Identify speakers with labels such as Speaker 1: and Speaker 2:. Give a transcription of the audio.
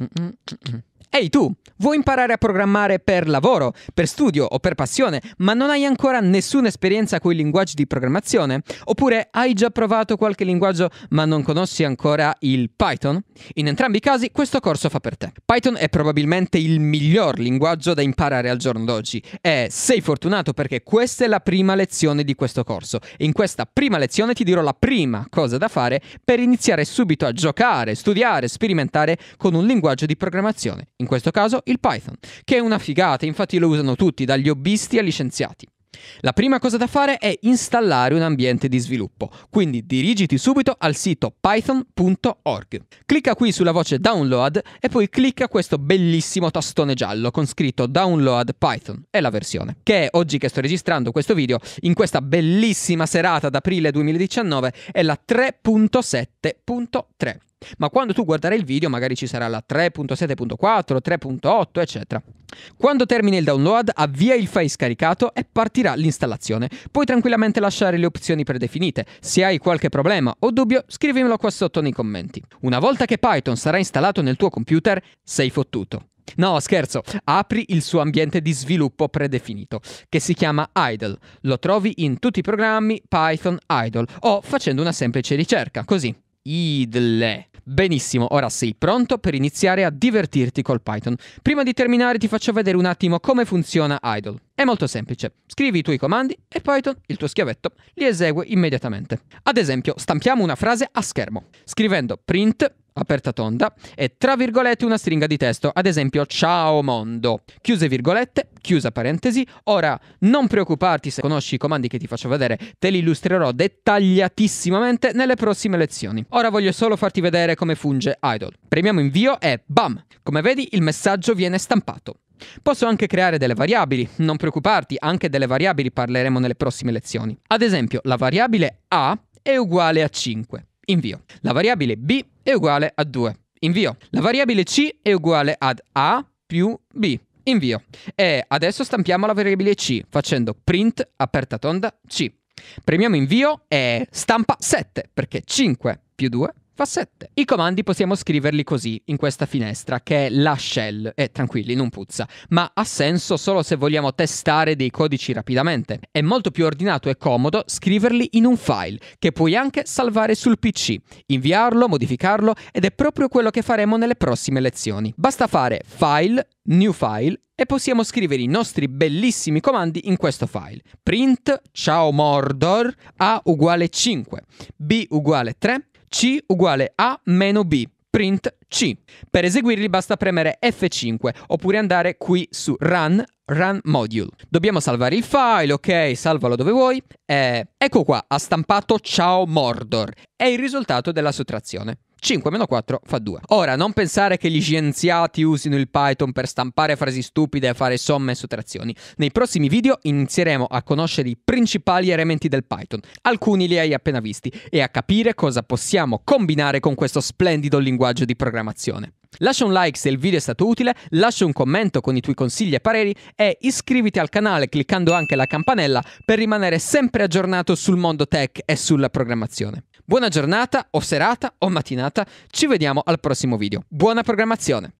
Speaker 1: Mm-mm-mm-mm Ehi hey tu, vuoi imparare a programmare per lavoro, per studio o per passione, ma non hai ancora nessuna esperienza con i linguaggi di programmazione? Oppure hai già provato qualche linguaggio ma non conosci ancora il Python? In entrambi i casi questo corso fa per te. Python è probabilmente il miglior linguaggio da imparare al giorno d'oggi e sei fortunato perché questa è la prima lezione di questo corso. In questa prima lezione ti dirò la prima cosa da fare per iniziare subito a giocare, studiare, sperimentare con un linguaggio di programmazione in questo caso il Python, che è una figata, infatti lo usano tutti, dagli hobbisti agli scienziati. La prima cosa da fare è installare un ambiente di sviluppo, quindi dirigiti subito al sito python.org. Clicca qui sulla voce download e poi clicca questo bellissimo tastone giallo con scritto download python, è la versione, che è oggi che sto registrando questo video, in questa bellissima serata d'aprile 2019, è la 3.7.3. Ma quando tu guarderai il video magari ci sarà la 3.7.4, 3.8, eccetera. Quando termina il download, avvia il file scaricato e partirà l'installazione. Puoi tranquillamente lasciare le opzioni predefinite. Se hai qualche problema o dubbio, scrivimelo qua sotto nei commenti. Una volta che Python sarà installato nel tuo computer, sei fottuto. No, scherzo, apri il suo ambiente di sviluppo predefinito, che si chiama Idle. Lo trovi in tutti i programmi Python Idle o facendo una semplice ricerca, così idle. Benissimo, ora sei pronto per iniziare a divertirti col Python. Prima di terminare ti faccio vedere un attimo come funziona idle. È molto semplice, scrivi i tuoi comandi e Python, il tuo schiavetto, li esegue immediatamente. Ad esempio, stampiamo una frase a schermo, scrivendo print aperta tonda, e tra virgolette una stringa di testo, ad esempio ciao mondo, chiuse virgolette, chiusa parentesi, ora non preoccuparti se conosci i comandi che ti faccio vedere, te li illustrerò dettagliatissimamente nelle prossime lezioni. Ora voglio solo farti vedere come funge Idol. Premiamo invio e bam, come vedi il messaggio viene stampato. Posso anche creare delle variabili, non preoccuparti, anche delle variabili parleremo nelle prossime lezioni. Ad esempio, la variabile a è uguale a 5 invio. La variabile b è uguale a 2, invio. La variabile c è uguale ad a più b, invio. E adesso stampiamo la variabile c facendo print aperta tonda c. Premiamo invio e stampa 7 perché 5 più 2 fa 7. I comandi possiamo scriverli così, in questa finestra, che è la shell, e eh, tranquilli, non puzza, ma ha senso solo se vogliamo testare dei codici rapidamente. È molto più ordinato e comodo scriverli in un file, che puoi anche salvare sul PC, inviarlo, modificarlo, ed è proprio quello che faremo nelle prossime lezioni. Basta fare file, new file, e possiamo scrivere i nostri bellissimi comandi in questo file. Print, ciao Mordor, A uguale 5, B uguale 3, c uguale A meno B print C. Per eseguirli basta premere F5 oppure andare qui su Run, Run Module. Dobbiamo salvare il file, ok, salvalo dove vuoi. Eh, ecco qua, ha stampato Ciao Mordor. È il risultato della sottrazione. 5 meno 4 fa 2. Ora, non pensare che gli scienziati usino il Python per stampare frasi stupide e fare somme e sottrazioni. Nei prossimi video inizieremo a conoscere i principali elementi del Python, alcuni li hai appena visti, e a capire cosa possiamo combinare con questo splendido linguaggio di programmazione. Lascia un like se il video è stato utile, lascia un commento con i tuoi consigli e pareri e iscriviti al canale cliccando anche la campanella per rimanere sempre aggiornato sul mondo tech e sulla programmazione. Buona giornata o serata o mattinata, ci vediamo al prossimo video. Buona programmazione!